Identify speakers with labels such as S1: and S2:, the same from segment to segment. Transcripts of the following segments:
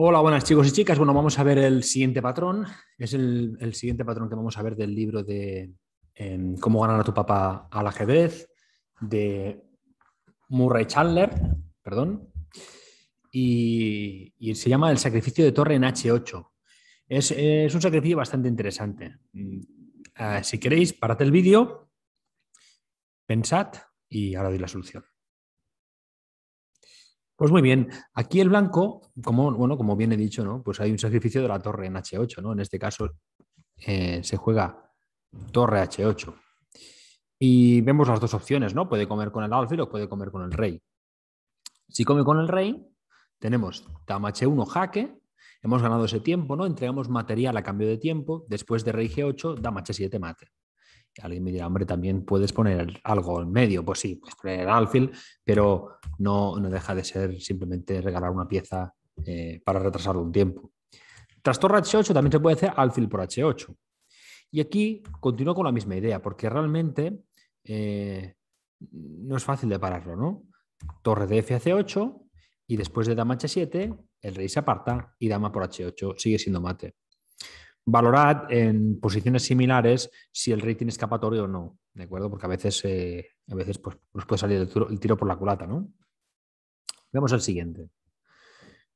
S1: Hola, buenas chicos y chicas. Bueno, vamos a ver el siguiente patrón. Es el, siguiente patrón que vamos a ver del libro de em, Cómo ganar a tu papá al ajedrez, de Murray Chandler, perdón. Y, se llama El sacrificio de torre en H8. Es, un sacrificio bastante interesante. Mm, eh, si queréis, parad el vídeo, pensad y ahora doy la solución. Pues muy bien, aquí el blanco, como, bueno, como bien he dicho, ¿no? pues hay un sacrificio de la torre en H8, ¿no? en este caso eh, se juega torre H8. Y vemos las dos opciones, ¿no? Puede comer con el alfil o puede comer con el rey. Si come con el rey, tenemos dama H1 jaque, hemos ganado ese tiempo, ¿no? entregamos material a cambio de tiempo, después de rey G8, dama H7 mate. Alguien me dirá, hombre, también puedes poner algo en medio. Pues sí, puedes poner el alfil, pero no, no deja de ser simplemente regalar una pieza eh, para retrasarlo un tiempo. Tras torre H8 también se puede hacer alfil por H8. Y aquí continúo con la misma idea, porque realmente eh, no es fácil de pararlo, ¿no? Torre de F a 8 y después de dama H7, el rey se aparta y dama por H8 sigue siendo mate valorad en posiciones similares si el rey tiene escapatorio o no, ¿de acuerdo? Porque a veces, eh, a veces pues, nos puede salir el tiro, por la culata, ¿no? Vemos el siguiente.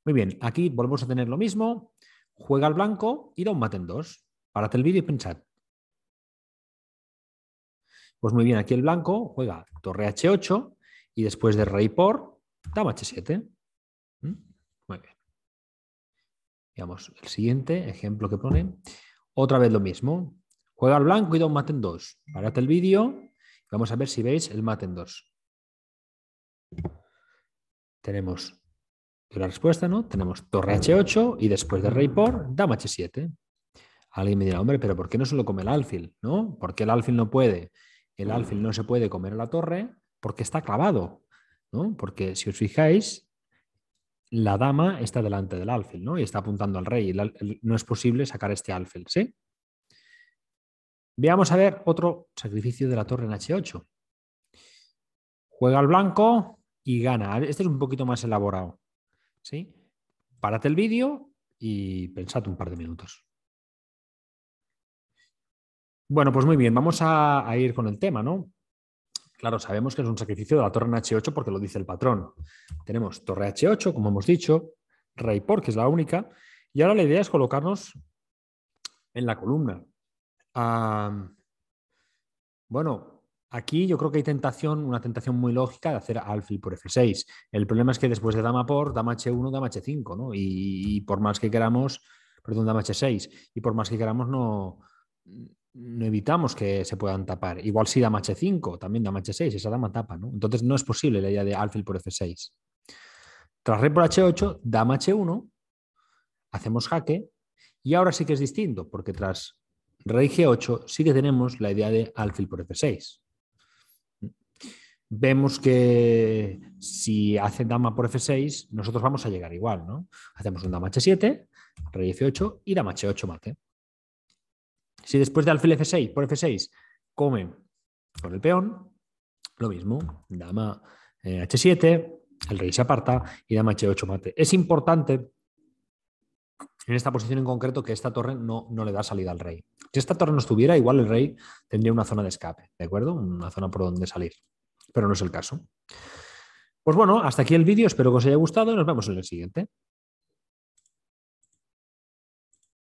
S1: Muy bien, aquí volvemos a tener lo mismo. Juega al blanco y da un mate en dos. Parate el vídeo y pensad. Pues muy bien, aquí el blanco juega torre H8 y después de rey por, dama H7. ¿Mm? Muy bien. Digamos, el siguiente ejemplo que pone, otra vez lo mismo. Juega al blanco y da un mate en 2. Parate el vídeo y vamos a ver si veis el mate en 2. Tenemos la respuesta, ¿no? Tenemos torre H8 y después de rey por, dama H7. Alguien me dirá, hombre, pero ¿por qué no se lo come el alfil? ¿No? ¿Por qué el alfil no puede? El alfil no se puede comer en la torre porque está clavado, ¿no? Porque si os fijáis, la dama está delante del alfil, ¿no? Y está apuntando al rey. No es posible sacar este alfil, ¿sí? Veamos a ver otro sacrificio de la torre en H8. Juega al blanco y gana. Este es un poquito más elaborado, ¿sí? Párate el vídeo y pensad un par de minutos. Bueno, pues muy bien, vamos a ir con el tema, ¿no? Claro, sabemos que es un sacrificio de la torre en H8 porque lo dice el patrón. Tenemos torre H8, como hemos dicho, rey por, que es la única, y ahora la idea es colocarnos en la columna. bueno, aquí yo creo que hay tentación, una tentación muy lógica de hacer alfil por F6. El problema es que después de dama por, dama H1, dama H5, ¿no? Y, y por más que queramos, perdón, dama H6, y por más que queramos no no evitamos que se puedan tapar. Igual si dama H5, también dama H6, esa dama tapa, ¿no? Entonces no es posible la idea de alfil por F6. Tras rey por H8, dama H1, hacemos jaque y ahora sí que es distinto, porque tras rey G8 sí que tenemos la idea de alfil por F6. Vemos que si hace dama por F6, nosotros vamos a llegar igual, ¿no? Hacemos un dama H7, rey F8 y dama H8 mate. Si después de alfil F6 por F6 come con el peón, lo mismo, dama H7, eh, el rey se aparta y dama H8 mate. Es importante en esta posición en concreto que esta torre no, no, le da salida al rey. Si esta torre no estuviera, igual el rey tendría una zona de escape, ¿de acuerdo? Una zona por donde salir, pero no es el caso. Pues bueno, hasta aquí el vídeo, espero que os haya gustado y nos vemos en el siguiente.